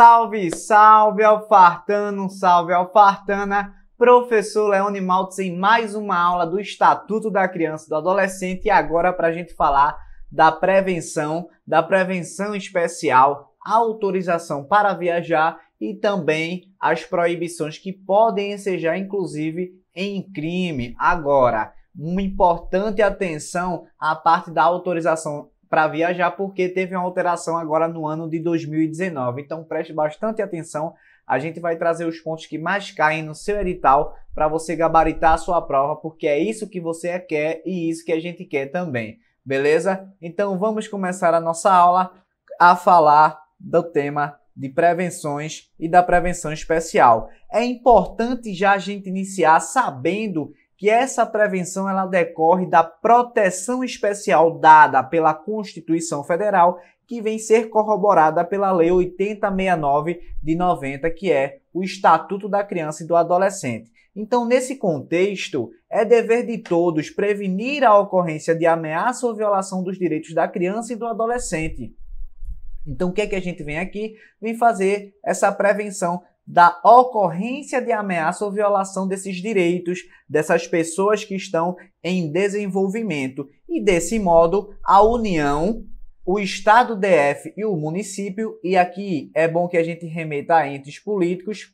Salve, salve alfartano, salve alfartana. Professor Leone Maltes em mais uma aula do Estatuto da Criança e do Adolescente e agora para a gente falar da prevenção, da prevenção especial, autorização para viajar e também as proibições que podem ensejar, inclusive, em crime. Agora, uma importante atenção à parte da autorização para viajar, porque teve uma alteração agora no ano de 2019. Então preste bastante atenção, a gente vai trazer os pontos que mais caem no seu edital para você gabaritar a sua prova, porque é isso que você quer e isso que a gente quer também, beleza? Então vamos começar a nossa aula a falar do tema de prevenções e da prevenção especial. É importante já a gente iniciar sabendo que essa prevenção ela decorre da proteção especial dada pela Constituição Federal, que vem ser corroborada pela Lei 8069 de 90, que é o Estatuto da Criança e do Adolescente. Então, nesse contexto, é dever de todos prevenir a ocorrência de ameaça ou violação dos direitos da criança e do adolescente. Então, o que é que a gente vem aqui? Vem fazer essa prevenção da ocorrência de ameaça ou violação desses direitos dessas pessoas que estão em desenvolvimento. E desse modo, a União, o Estado DF e o município, e aqui é bom que a gente remeta a entes políticos,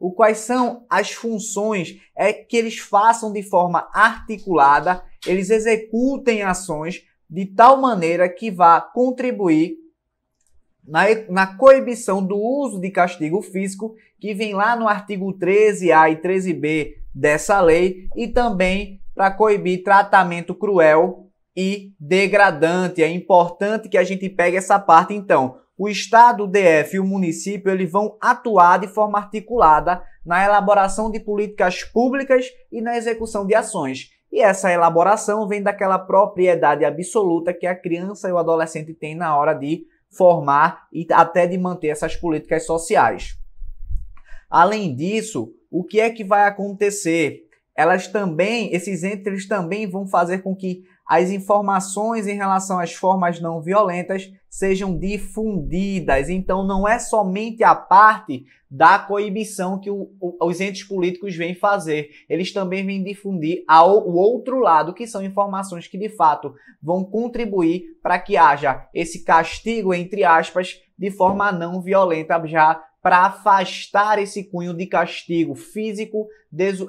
o quais são as funções é que eles façam de forma articulada, eles executem ações de tal maneira que vá contribuir na, na coibição do uso de castigo físico, que vem lá no artigo 13A e 13B dessa lei, e também para coibir tratamento cruel e degradante. É importante que a gente pegue essa parte, então. O Estado, o DF e o município ele vão atuar de forma articulada na elaboração de políticas públicas e na execução de ações. E essa elaboração vem daquela propriedade absoluta que a criança e o adolescente têm na hora de formar e até de manter essas políticas sociais. Além disso, o que é que vai acontecer? Elas também, esses entes também vão fazer com que as informações em relação às formas não violentas sejam difundidas. Então, não é somente a parte da coibição que o, o, os entes políticos vêm fazer, eles também vêm difundir ao, o outro lado, que são informações que de fato vão contribuir para que haja esse castigo, entre aspas, de forma não violenta, já para afastar esse cunho de castigo físico,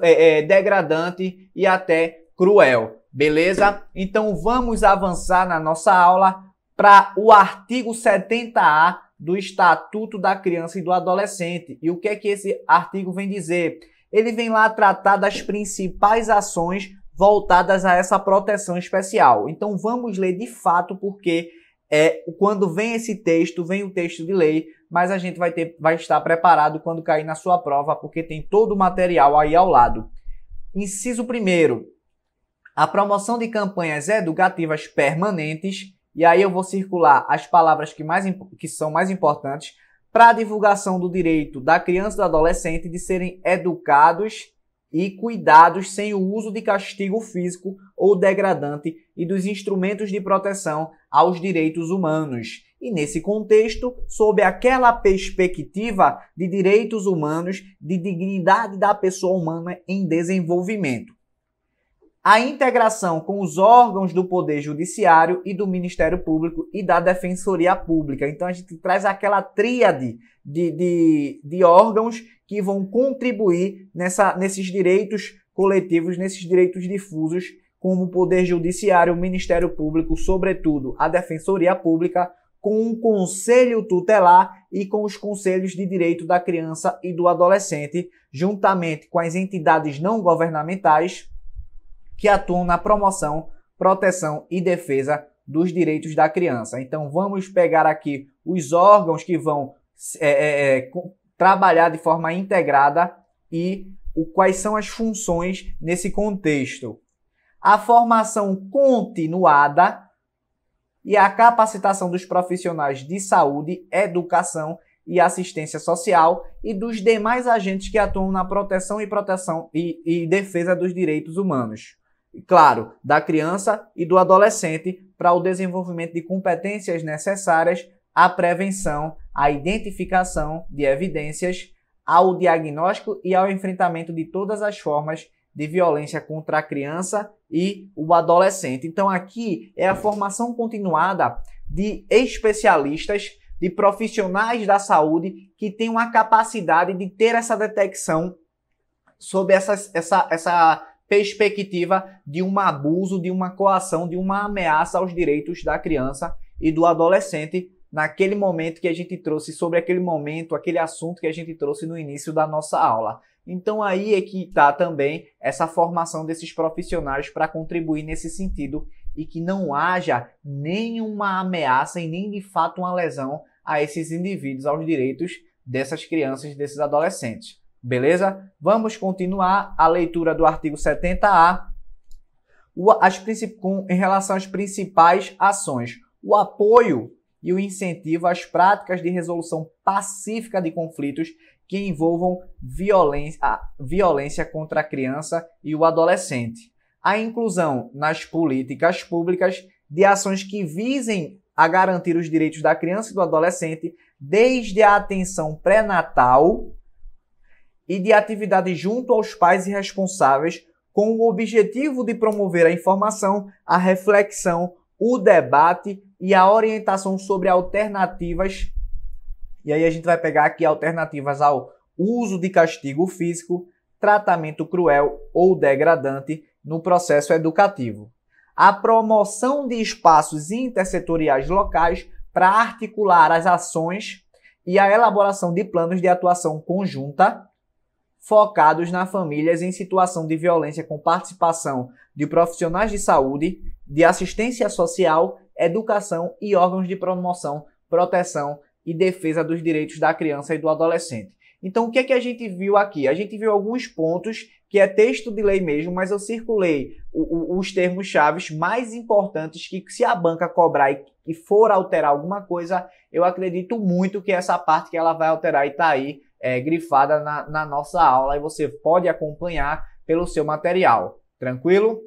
é, é, degradante e até cruel. Beleza? Então vamos avançar na nossa aula para o artigo 70A do Estatuto da Criança e do Adolescente. E o que é que esse artigo vem dizer? Ele vem lá tratar das principais ações voltadas a essa proteção especial. Então vamos ler de fato porque é quando vem esse texto, vem o texto de lei, mas a gente vai ter vai estar preparado quando cair na sua prova, porque tem todo o material aí ao lado. Inciso primeiro, a promoção de campanhas educativas permanentes, e aí eu vou circular as palavras que, mais, que são mais importantes para a divulgação do direito da criança e do adolescente de serem educados e cuidados sem o uso de castigo físico ou degradante e dos instrumentos de proteção aos direitos humanos. E nesse contexto, sob aquela perspectiva de direitos humanos, de dignidade da pessoa humana em desenvolvimento a integração com os órgãos do Poder Judiciário e do Ministério Público e da Defensoria Pública. Então a gente traz aquela tríade de, de, de órgãos que vão contribuir nessa, nesses direitos coletivos, nesses direitos difusos, como o Poder Judiciário, o Ministério Público, sobretudo a Defensoria Pública, com o conselho tutelar e com os conselhos de direito da criança e do adolescente, juntamente com as entidades não governamentais que atuam na promoção, proteção e defesa dos direitos da criança. Então vamos pegar aqui os órgãos que vão é, é, é trabalhar de forma integrada e o, quais são as funções nesse contexto. A formação continuada e a capacitação dos profissionais de saúde, educação e assistência social e dos demais agentes que atuam na proteção e proteção e, e defesa dos direitos humanos claro, da criança e do adolescente para o desenvolvimento de competências necessárias à prevenção, à identificação de evidências, ao diagnóstico e ao enfrentamento de todas as formas de violência contra a criança e o adolescente. Então, aqui é a formação continuada de especialistas, de profissionais da saúde que têm uma capacidade de ter essa detecção sobre essa, essa, essa perspectiva de um abuso, de uma coação, de uma ameaça aos direitos da criança e do adolescente naquele momento que a gente trouxe, sobre aquele momento, aquele assunto que a gente trouxe no início da nossa aula. Então aí é que está também essa formação desses profissionais para contribuir nesse sentido e que não haja nenhuma ameaça e nem de fato uma lesão a esses indivíduos, aos direitos dessas crianças, desses adolescentes. Beleza? Vamos continuar a leitura do artigo 70A as, com, em relação às principais ações. O apoio e o incentivo às práticas de resolução pacífica de conflitos que envolvam violência, violência contra a criança e o adolescente. A inclusão nas políticas públicas de ações que visem a garantir os direitos da criança e do adolescente desde a atenção pré-natal e de atividade junto aos pais e responsáveis com o objetivo de promover a informação, a reflexão, o debate e a orientação sobre alternativas. E aí a gente vai pegar aqui alternativas ao uso de castigo físico, tratamento cruel ou degradante no processo educativo. A promoção de espaços intersetoriais locais para articular as ações e a elaboração de planos de atuação conjunta focados na famílias em situação de violência com participação de profissionais de saúde, de assistência social, educação e órgãos de promoção, proteção e defesa dos direitos da criança e do adolescente. Então, o que é que a gente viu aqui? A gente viu alguns pontos que é texto de lei mesmo, mas eu circulei o, o, os termos chaves mais importantes que se a banca cobrar e, e for alterar alguma coisa, eu acredito muito que essa parte que ela vai alterar e tá aí é, grifada na, na nossa aula e você pode acompanhar pelo seu material. Tranquilo?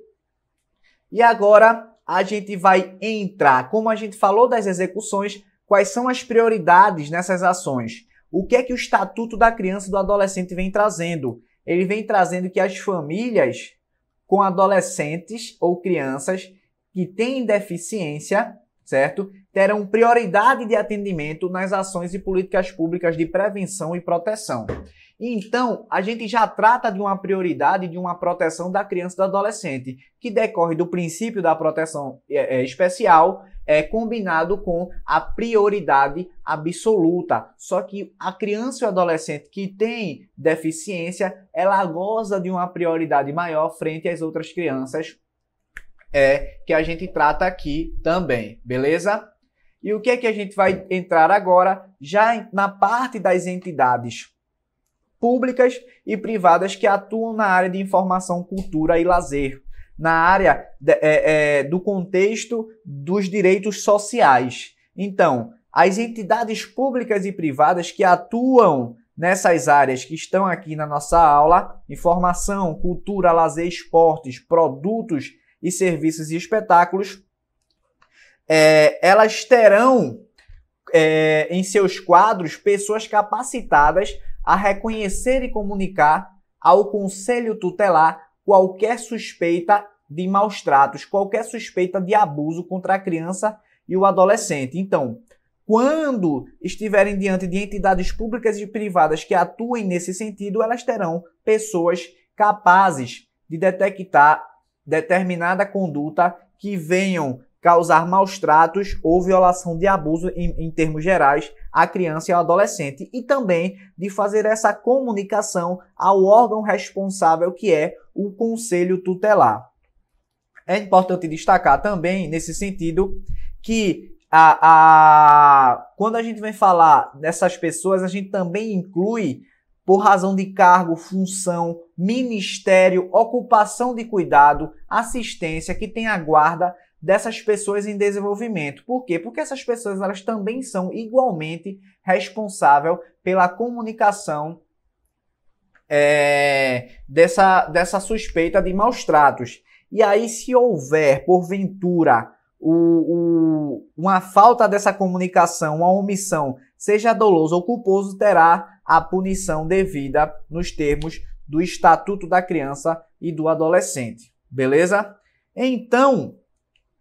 E agora a gente vai entrar, como a gente falou das execuções, quais são as prioridades nessas ações? O que é que o Estatuto da Criança e do Adolescente vem trazendo? Ele vem trazendo que as famílias com adolescentes ou crianças que têm deficiência, certo? terão prioridade de atendimento nas ações e políticas públicas de prevenção e proteção. Então, a gente já trata de uma prioridade de uma proteção da criança e do adolescente, que decorre do princípio da proteção é, é, especial, é, combinado com a prioridade absoluta. Só que a criança e o adolescente que tem deficiência, ela goza de uma prioridade maior frente às outras crianças, é que a gente trata aqui também, beleza? E o que é que a gente vai entrar agora, já na parte das entidades públicas e privadas que atuam na área de informação, cultura e lazer, na área de, é, é, do contexto dos direitos sociais. Então, as entidades públicas e privadas que atuam nessas áreas que estão aqui na nossa aula: informação, cultura, lazer, esportes, produtos e serviços e espetáculos é, elas terão é, em seus quadros pessoas capacitadas a reconhecer e comunicar ao Conselho Tutelar qualquer suspeita de maus tratos, qualquer suspeita de abuso contra a criança e o adolescente. Então, quando estiverem diante de entidades públicas e privadas que atuem nesse sentido, elas terão pessoas capazes de detectar determinada conduta que venham causar maus tratos ou violação de abuso em, em termos gerais à criança e ao adolescente e também de fazer essa comunicação ao órgão responsável que é o conselho tutelar. É importante destacar também nesse sentido que a, a, quando a gente vem falar dessas pessoas, a gente também inclui por razão de cargo, função, ministério, ocupação de cuidado, assistência que tem a guarda dessas pessoas em desenvolvimento. Por quê? Porque essas pessoas elas também são igualmente responsáveis pela comunicação é, dessa, dessa suspeita de maus tratos. E aí, se houver, porventura, o, o, uma falta dessa comunicação, uma omissão, seja doloso ou culposo, terá a punição devida nos termos do Estatuto da Criança e do Adolescente. Beleza? Então,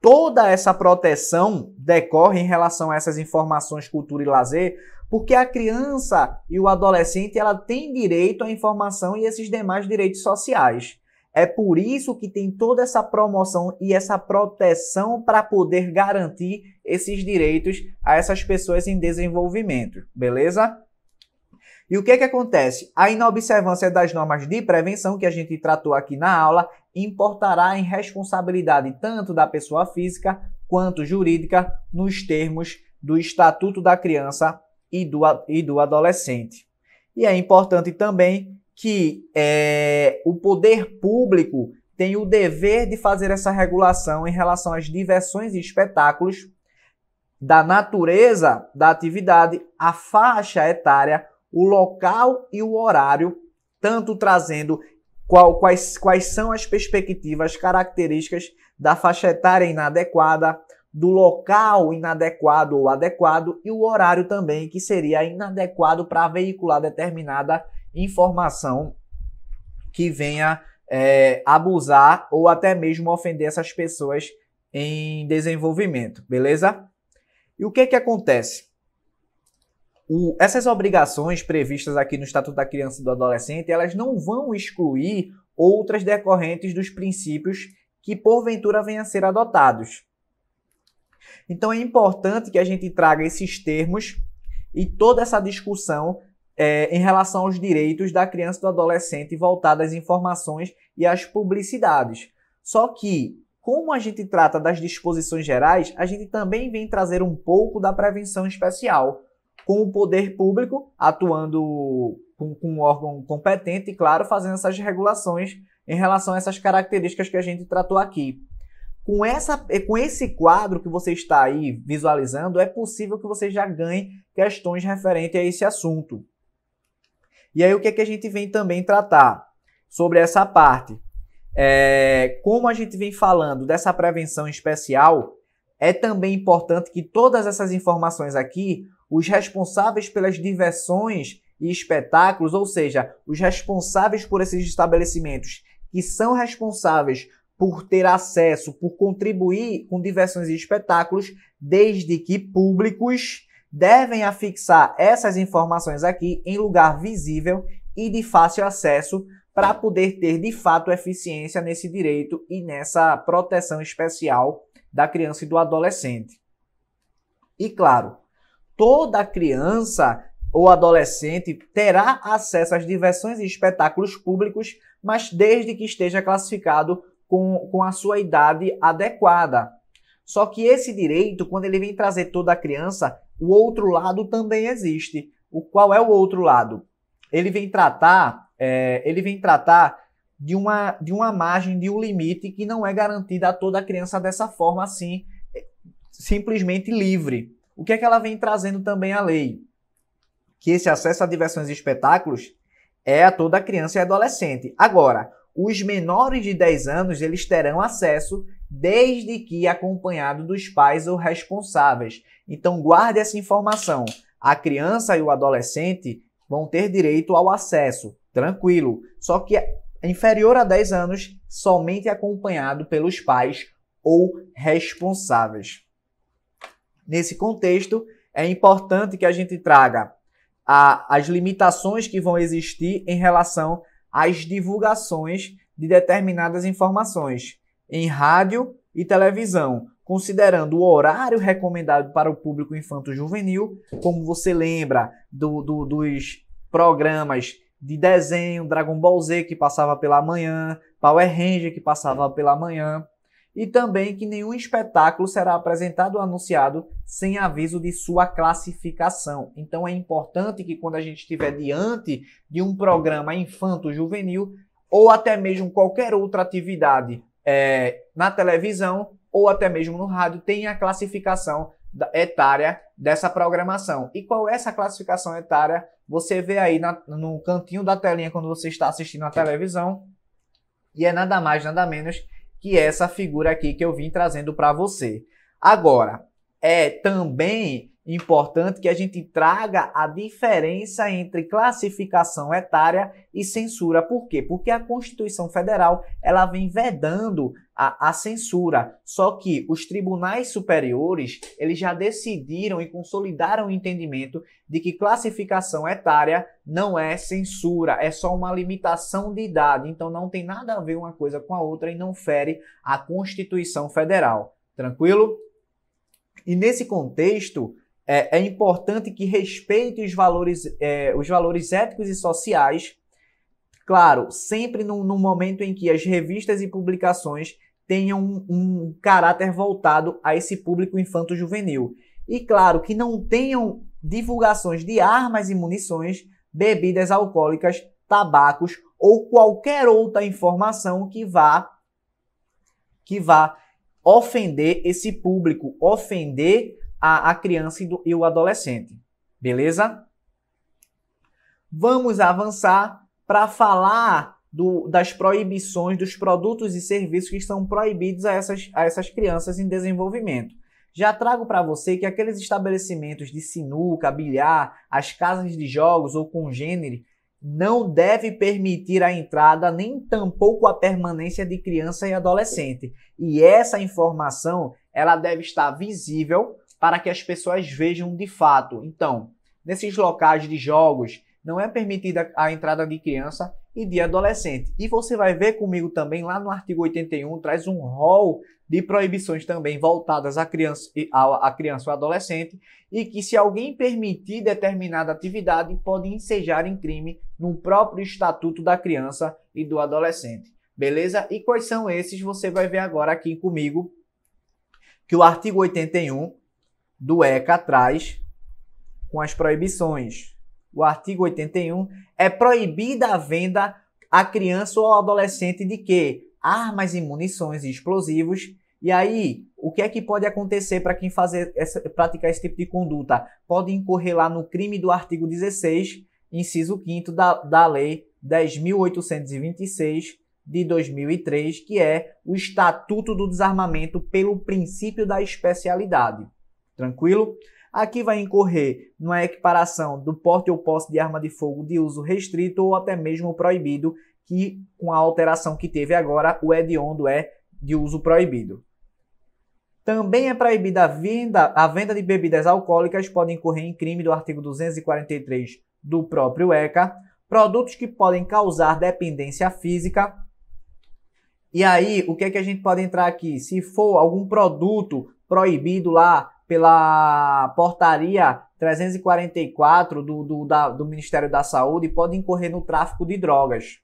toda essa proteção decorre em relação a essas informações cultura e lazer, porque a criança e o adolescente ela tem direito à informação e esses demais direitos sociais. É por isso que tem toda essa promoção e essa proteção para poder garantir esses direitos a essas pessoas em desenvolvimento, beleza? E o que é que acontece? A inobservância das normas de prevenção que a gente tratou aqui na aula importará em responsabilidade tanto da pessoa física quanto jurídica nos termos do Estatuto da Criança e do, e do Adolescente. E é importante também que é, o poder público tem o dever de fazer essa regulação em relação às diversões e espetáculos da natureza da atividade, a faixa etária, o local e o horário, tanto trazendo qual, quais, quais são as perspectivas características da faixa etária inadequada, do local inadequado ou adequado e o horário também que seria inadequado para veicular determinada informação que venha é, abusar ou até mesmo ofender essas pessoas em desenvolvimento, beleza? E o que que acontece? o, essas obrigações previstas aqui no Estatuto da Criança e do Adolescente, elas não vão excluir outras decorrentes dos princípios que porventura venham a ser adotados. Então é importante que a gente traga esses termos e toda essa discussão é, em relação aos direitos da criança e do adolescente voltada às informações e às publicidades. Só que, como a gente trata das disposições gerais, a gente também vem trazer um pouco da prevenção especial com o poder público atuando com, com um órgão competente e, claro, fazendo essas regulações em relação a essas características que a gente tratou aqui. Com, essa, com esse quadro que você está aí visualizando, é possível que você já ganhe questões referentes a esse assunto. E aí, o que, é que a gente vem também tratar sobre essa parte? É, como a gente vem falando dessa prevenção especial, é também importante que todas essas informações aqui os responsáveis pelas diversões e espetáculos, ou seja, os responsáveis por esses estabelecimentos, que são responsáveis por ter acesso, por contribuir com diversões e espetáculos, desde que públicos, devem afixar essas informações aqui em lugar visível e de fácil acesso para poder ter de fato eficiência nesse direito e nessa proteção especial da criança e do adolescente. E claro, toda criança ou adolescente terá acesso às diversões e espetáculos públicos, mas desde que esteja classificado com, com a sua idade adequada. Só que esse direito, quando ele vem trazer toda a criança, o outro lado também existe. O qual é o outro lado? Ele vem tratar, é, ele vem tratar de uma, de uma margem, de um limite que não é garantida a toda criança dessa forma assim, simplesmente livre. O que é que ela vem trazendo também a lei? Que esse acesso a diversões e espetáculos é a toda criança e adolescente. Agora, os menores de 10 anos eles terão acesso desde que acompanhado dos pais ou responsáveis. Então guarde essa informação. A criança e o adolescente vão ter direito ao acesso, tranquilo. Só que é inferior a 10 anos, somente acompanhado pelos pais ou responsáveis. Nesse contexto, é importante que a gente traga a, as limitações que vão existir em relação às divulgações de determinadas informações em rádio e televisão, considerando o horário recomendado para o público infanto-juvenil, como você lembra do, do, dos programas de desenho, Dragon Ball Z que passava pela manhã, Power Ranger que passava pela manhã, e também que nenhum espetáculo será apresentado ou anunciado sem aviso de sua classificação. Então é importante que quando a gente estiver diante de um programa infanto-juvenil ou até mesmo qualquer outra atividade é, na televisão ou até mesmo no rádio, tenha a classificação etária dessa programação. E qual é essa classificação etária? Você vê aí na, no cantinho da telinha quando você está assistindo a televisão. E é nada mais, nada menos que é essa figura aqui que eu vim trazendo para você. Agora, é também Importante que a gente traga a diferença entre classificação etária e censura. Por quê? Porque a Constituição Federal ela vem vedando a, a, censura. Só que os tribunais superiores eles já decidiram e consolidaram o entendimento de que classificação etária não é censura, é só uma limitação de idade. Então não tem nada a ver uma coisa com a outra e não fere a Constituição Federal. Tranquilo? E nesse contexto, é, é importante que respeite os valores, é, os valores éticos e sociais, claro, sempre no, no, momento em que as revistas e publicações tenham um, um caráter voltado a esse público infanto-juvenil. E claro, que não tenham divulgações de armas e munições, bebidas alcoólicas, tabacos ou qualquer outra informação que vá que vá ofender esse público, ofender a, a criança e, do, e o adolescente. Beleza? Vamos avançar para falar do, das proibições dos produtos e serviços que estão proibidos a essas, a essas crianças em desenvolvimento. Já trago para você que aqueles estabelecimentos de sinuca, bilhar, as casas de jogos ou congênere não deve permitir a entrada nem tampouco a permanência de criança e adolescente. E essa informação ela deve estar visível para que as pessoas vejam de fato. Então, nesses locais de jogos, não é permitida a entrada de criança e de adolescente. E você vai ver comigo também lá no artigo 81, traz um rol de proibições também voltadas à criança, à, criança ou adolescente, e que se alguém permitir determinada atividade, pode ensejar em crime no próprio Estatuto da Criança e do Adolescente. Beleza? E quais são esses? Você vai ver agora aqui comigo que o artigo 81 do ECA atrás com as proibições. O artigo 81 é proibida a venda a criança ou adolescente de quê? Armas e munições e explosivos. E aí, o que é que pode acontecer para quem fazer essa, praticar esse tipo de conduta? Pode incorrer lá no crime do artigo 16, inciso 5 da, da Lei 10.826 de 2003, que é o Estatuto do Desarmamento pelo princípio da especialidade. Tranquilo? Aqui vai incorrer numa equiparação do porte ou posse de arma de fogo de uso restrito ou até mesmo proibido, que com a alteração que teve agora, o hediondo é de uso proibido. Também é proibida a venda, a venda de bebidas alcoólicas, pode incorrer em crime do artigo 243 do próprio ECA. Produtos que podem causar dependência física. E aí, o que é que a gente pode entrar aqui? Se for algum produto proibido lá, pela portaria 344 do, do, da, do Ministério da Saúde pode incorrer no tráfico de drogas,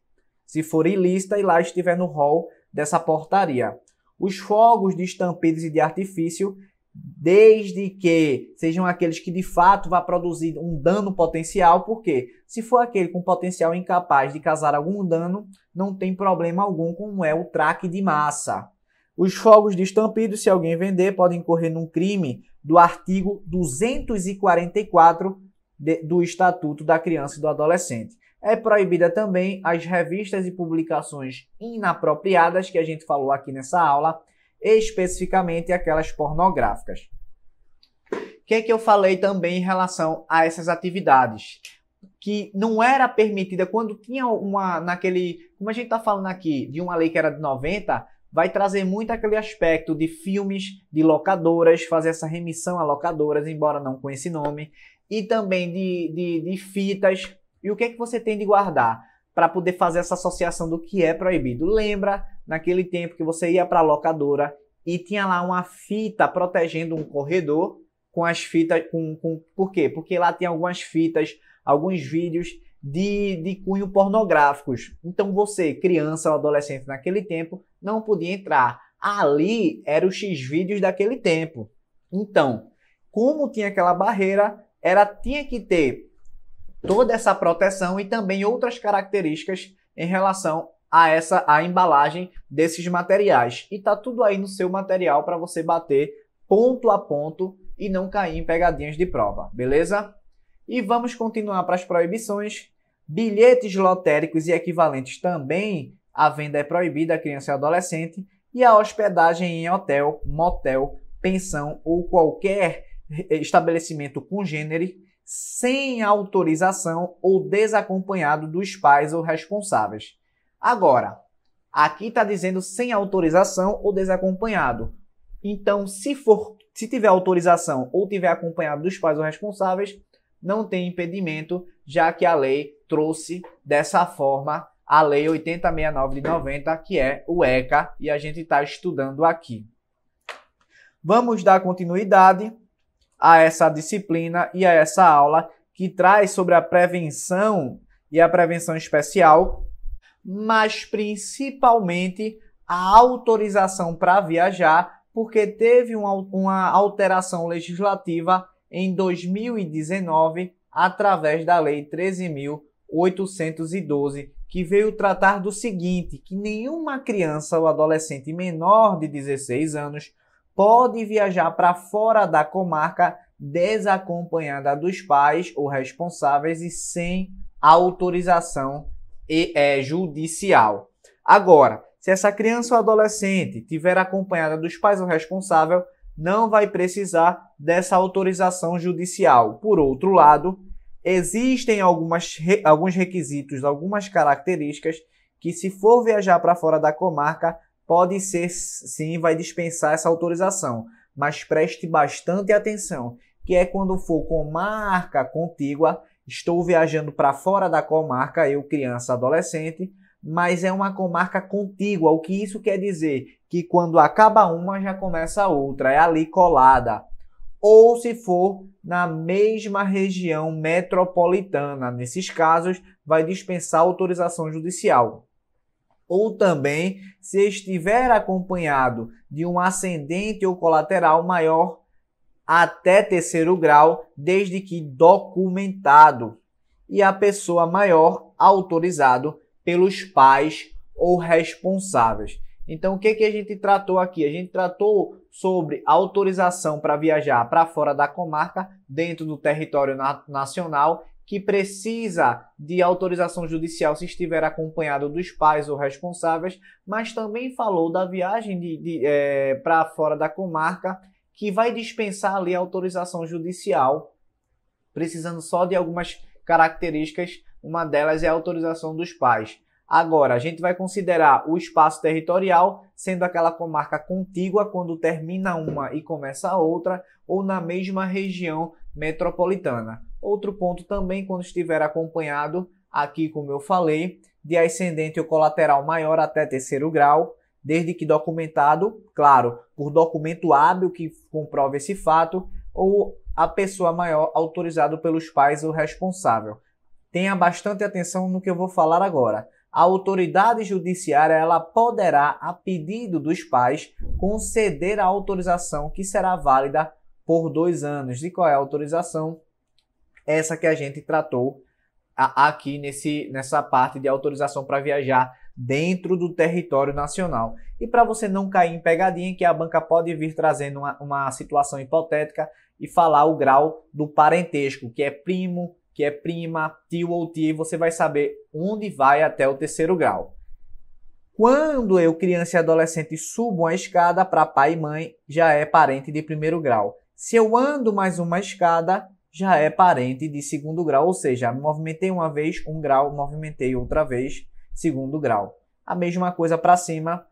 se for ilícita e lá estiver no rol dessa portaria. Os fogos de estampidos e de artifício, desde que sejam aqueles que de fato vá produzir um dano potencial, porque se for aquele com potencial incapaz de causar algum dano, não tem problema algum, como é o traque de massa. Os fogos de estampido, se alguém vender, podem incorrer num crime do artigo 244 de, do Estatuto da Criança e do Adolescente. É proibida também as revistas e publicações inapropriadas que a gente falou aqui nessa aula, especificamente aquelas pornográficas. O que é que eu falei também em relação a essas atividades? que não era permitida quando tinha uma naquele, como a gente está falando aqui, de uma lei que era de 90, vai trazer muito aquele aspecto de filmes, de locadoras, fazer essa remissão a locadoras, embora não com esse nome, e também de, de, de fitas. E o que é que você tem de guardar para poder fazer essa associação do que é proibido? Lembra naquele tempo que você ia para a locadora e tinha lá uma fita protegendo um corredor com as fitas. Com, com, por quê? Porque lá tem algumas fitas, alguns vídeos de, de cunho pornográficos. Então você, criança ou adolescente naquele tempo, não podia entrar. Ali eram os X-vídeos daquele tempo. Então, como tinha aquela barreira, ela tinha que ter toda essa proteção e também outras características em relação a essa a embalagem desses materiais. E tá tudo aí no seu material para você bater ponto a ponto e não cair em pegadinhas de prova, beleza? E vamos continuar para as proibições, Bilhetes lotéricos e equivalentes também, a venda é proibida a criança e adolescente, e a hospedagem em hotel, motel, pensão ou qualquer eh, estabelecimento gênero sem autorização ou desacompanhado dos pais ou responsáveis. Agora, aqui está dizendo sem autorização ou desacompanhado. Então, se for, se tiver autorização ou tiver acompanhado dos pais ou responsáveis, não tem impedimento, já que a lei trouxe dessa forma a Lei 8069 de 90, que é o ECA, e a gente está estudando aqui. Vamos dar continuidade a essa disciplina e a essa aula que traz sobre a prevenção e a prevenção especial, mas principalmente a autorização para viajar, porque teve uma, uma alteração legislativa em 2019 através da Lei 13.812, que veio tratar do seguinte: que nenhuma criança ou adolescente menor de 16 anos pode viajar para fora da comarca desacompanhada dos pais ou responsáveis e sem autorização é, judicial. Agora, se essa criança ou adolescente tiver acompanhada dos pais ou responsável, não vai precisar dessa autorização judicial. Por outro lado, existem algumas, alguns requisitos, algumas características que, se for viajar para fora da comarca, pode ser sim, vai dispensar essa autorização. Mas preste bastante atenção, que é quando for comarca contígua, estou viajando para fora da comarca, eu criança, adolescente, mas é uma comarca contígua. O que isso quer dizer? que quando acaba uma já começa outra, é ali colada. Ou se for na mesma região metropolitana, nesses casos, vai dispensar autorização judicial. Ou também, se estiver acompanhado de um ascendente ou colateral maior até terceiro grau, desde que documentado, e a pessoa maior autorizado pelos pais ou responsáveis. Então, o que, que a gente tratou aqui? A gente tratou sobre autorização para viajar para fora da comarca, dentro do território na nacional, que precisa de autorização judicial se estiver acompanhado dos pais ou responsáveis, mas também falou da viagem de, de é, eh, para fora da comarca, que vai dispensar ali a autorização judicial, precisando só de algumas características, uma delas é a autorização dos pais. Agora, a gente vai considerar o espaço territorial sendo aquela comarca contígua quando termina uma e começa a outra, ou na mesma região metropolitana. Outro ponto também, quando estiver acompanhado, aqui como eu falei, de ascendente ou colateral maior até terceiro grau, desde que documentado, claro, por documento hábil que comprove esse fato, ou a pessoa maior autorizado pelos pais ou responsável. Tenha bastante atenção no que eu vou falar agora a autoridade judiciária ela poderá, a pedido dos pais, conceder a autorização que será válida por dois anos. E qual é a autorização? Essa que a gente tratou aqui nesse, nessa parte de autorização para viajar dentro do território nacional. E para você não cair em pegadinha, que a banca pode vir trazendo uma, uma situação hipotética e falar o grau do parentesco, que é primo, que é prima, tio ou tia, e você vai saber onde vai até o terceiro grau. Quando eu, criança e adolescente, subo uma escada para pai e mãe, já é parente de primeiro grau. Se eu ando mais uma escada, já é parente de segundo grau, ou seja, movimentei uma vez, um grau, movimentei outra vez, segundo grau. A mesma coisa para cima,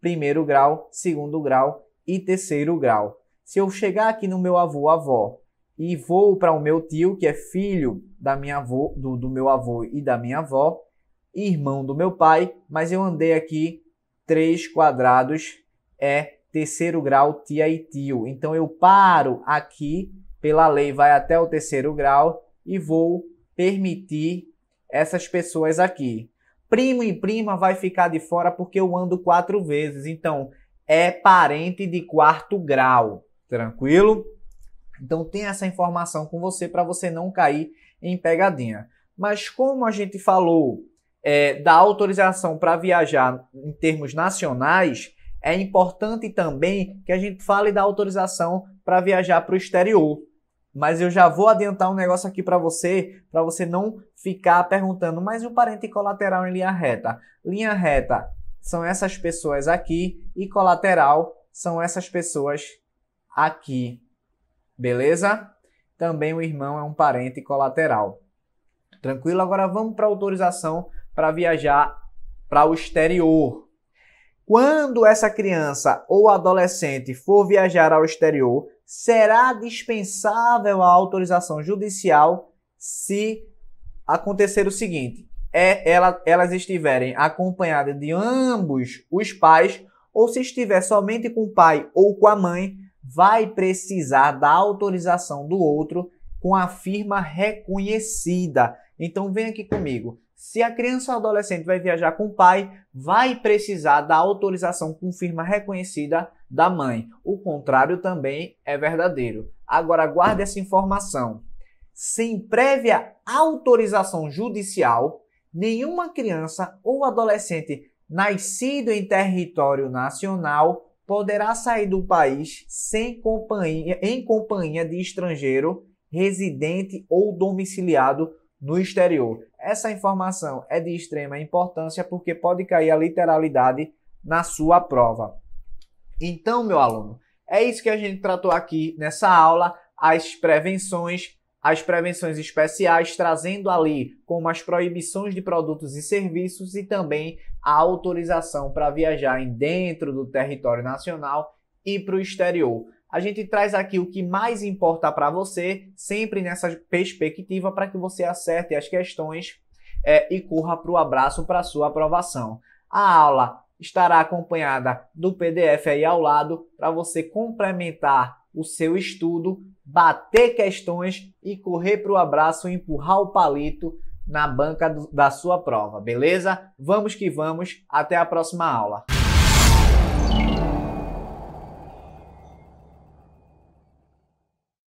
primeiro grau, segundo grau e terceiro grau. Se eu chegar aqui no meu avô, avó, e vou para o meu tio, que é filho da minha avô, do, do meu avô e da minha avó, irmão do meu pai, mas eu andei aqui três quadrados, é terceiro grau, tia e tio. Então eu paro aqui, pela lei vai até o terceiro grau e vou permitir essas pessoas aqui. Primo e prima vai ficar de fora porque eu ando quatro vezes, então é parente de quarto grau. Tranquilo? Então tem essa informação com você para você não cair em pegadinha. Mas como a gente falou é, da autorização para viajar em termos nacionais, é importante também que a gente fale da autorização para viajar para o exterior. Mas eu já vou adiantar um negócio aqui para você, para você não ficar perguntando, mas o um parente colateral em linha reta? Linha reta são essas pessoas aqui e colateral são essas pessoas aqui. Beleza? Também o irmão é um parente colateral. Tranquilo? Agora vamos para autorização para viajar para o exterior. Quando essa criança ou adolescente for viajar ao exterior, será dispensável a autorização judicial se acontecer o seguinte: é ela, elas estiverem acompanhadas de ambos os pais, ou se estiver somente com o pai ou com a mãe, vai precisar da autorização do outro com a firma reconhecida. Então vem aqui comigo. Se a criança ou adolescente vai viajar com o pai, vai precisar da autorização com firma reconhecida da mãe. O contrário também é verdadeiro. Agora guarde essa informação. Sem prévia autorização judicial, nenhuma criança ou adolescente nascido em território nacional poderá sair do país sem companhia, em companhia de estrangeiro residente ou domiciliado no exterior. Essa informação é de extrema importância porque pode cair a literalidade na sua prova. Então, meu aluno, é isso que a gente tratou aqui nessa aula, as prevenções as prevenções especiais, trazendo ali como as proibições de produtos e serviços e também a autorização para viajarem dentro do território nacional e para o exterior. A gente traz aqui o que mais importa para você, sempre nessa perspectiva, para que você acerte as questões é, e corra para o abraço para sua aprovação. A aula estará acompanhada do PDF aí ao lado para você complementar o seu estudo, bater questões e correr para o abraço e empurrar o palito na banca do, da sua prova, beleza? Vamos que vamos, até a próxima aula.